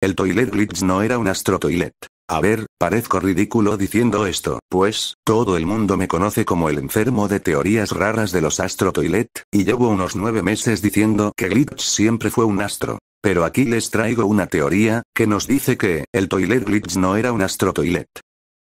El toilet glitch no era un astro toilet. A ver, parezco ridículo diciendo esto, pues, todo el mundo me conoce como el enfermo de teorías raras de los astro toilet, y llevo unos nueve meses diciendo que glitch siempre fue un astro. Pero aquí les traigo una teoría, que nos dice que, el toilet glitch no era un astro toilet.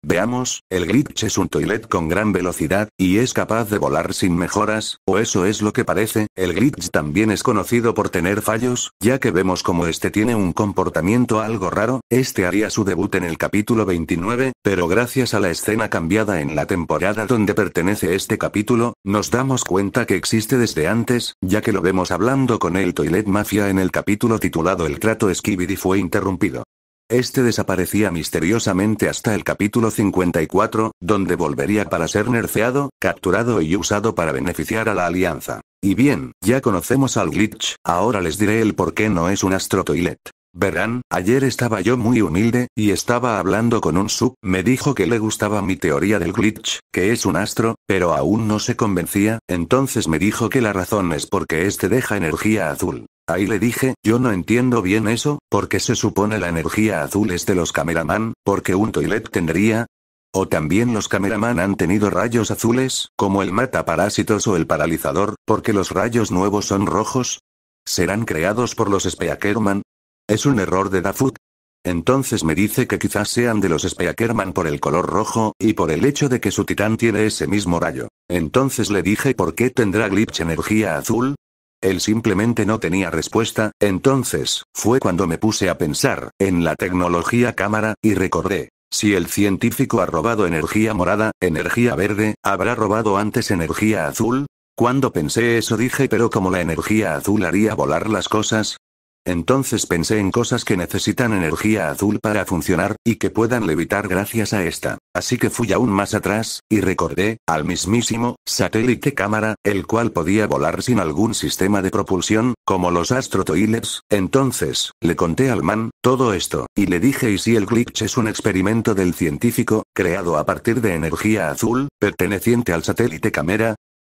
Veamos, el glitch es un toilet con gran velocidad, y es capaz de volar sin mejoras, o eso es lo que parece, el glitch también es conocido por tener fallos, ya que vemos como este tiene un comportamiento algo raro, este haría su debut en el capítulo 29, pero gracias a la escena cambiada en la temporada donde pertenece este capítulo, nos damos cuenta que existe desde antes, ya que lo vemos hablando con el toilet mafia en el capítulo titulado El trato Skibidi fue interrumpido. Este desaparecía misteriosamente hasta el capítulo 54, donde volvería para ser nerfeado, capturado y usado para beneficiar a la Alianza. Y bien, ya conocemos al glitch, ahora les diré el por qué no es un Astro Toilet. Verán, ayer estaba yo muy humilde, y estaba hablando con un sub, me dijo que le gustaba mi teoría del glitch, que es un astro, pero aún no se convencía, entonces me dijo que la razón es porque este deja energía azul. Ahí le dije, yo no entiendo bien eso, porque se supone la energía azul es de los cameraman, porque un toilet tendría... O también los cameraman han tenido rayos azules, como el mata parásitos o el paralizador, porque los rayos nuevos son rojos. ¿Serán creados por los Speakerman? ¿Es un error de Dafut? Entonces me dice que quizás sean de los Speakerman por el color rojo y por el hecho de que su titán tiene ese mismo rayo. Entonces le dije por qué tendrá glitch energía azul, él simplemente no tenía respuesta, entonces, fue cuando me puse a pensar, en la tecnología cámara, y recordé. Si el científico ha robado energía morada, energía verde, ¿habrá robado antes energía azul? Cuando pensé eso dije pero como la energía azul haría volar las cosas, entonces pensé en cosas que necesitan energía azul para funcionar, y que puedan levitar gracias a esta. Así que fui aún más atrás, y recordé, al mismísimo, satélite cámara, el cual podía volar sin algún sistema de propulsión, como los astrotoilers Entonces, le conté al man, todo esto, y le dije y si el glitch es un experimento del científico, creado a partir de energía azul, perteneciente al satélite cámara,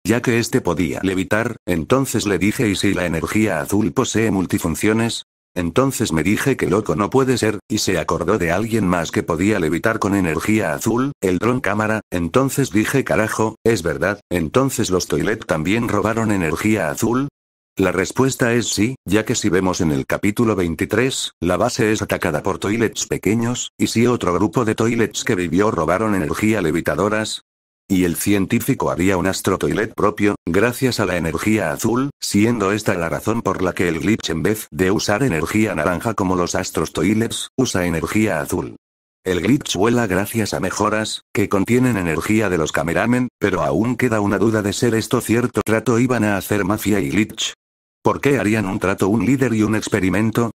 ya que este podía levitar, entonces le dije ¿y si la energía azul posee multifunciones? Entonces me dije que loco no puede ser, y se acordó de alguien más que podía levitar con energía azul, el dron cámara, entonces dije carajo, es verdad, entonces los toilet también robaron energía azul, la respuesta es sí, ya que si vemos en el capítulo 23, la base es atacada por toilets pequeños, y si otro grupo de toilets que vivió robaron energía levitadoras, y el científico haría un astrotoilet propio, gracias a la energía azul, siendo esta la razón por la que el glitch en vez de usar energía naranja como los astrotoilets, usa energía azul. El glitch vuela gracias a mejoras, que contienen energía de los cameramen, pero aún queda una duda de ser esto cierto trato iban a hacer mafia y glitch. ¿Por qué harían un trato un líder y un experimento?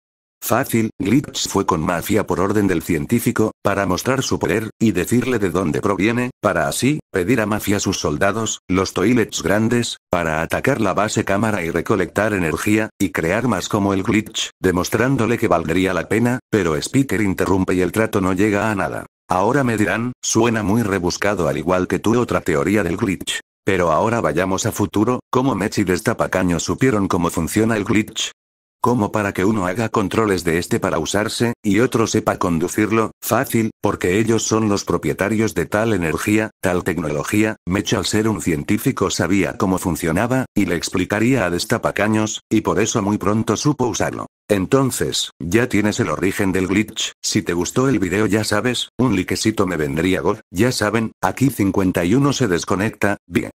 Fácil, Glitch fue con Mafia por orden del científico, para mostrar su poder, y decirle de dónde proviene, para así, pedir a Mafia sus soldados, los toilets grandes, para atacar la base cámara y recolectar energía, y crear más como el Glitch, demostrándole que valdría la pena, pero Speaker interrumpe y el trato no llega a nada. Ahora me dirán, suena muy rebuscado al igual que tu otra teoría del glitch. Pero ahora vayamos a futuro, como mech y Destapacaño supieron cómo funciona el glitch? Como para que uno haga controles de este para usarse, y otro sepa conducirlo, fácil, porque ellos son los propietarios de tal energía, tal tecnología, Mecha al ser un científico sabía cómo funcionaba, y le explicaría a destapacaños, y por eso muy pronto supo usarlo. Entonces, ya tienes el origen del glitch, si te gustó el video ya sabes, un liquecito me vendría god, ya saben, aquí 51 se desconecta, bien.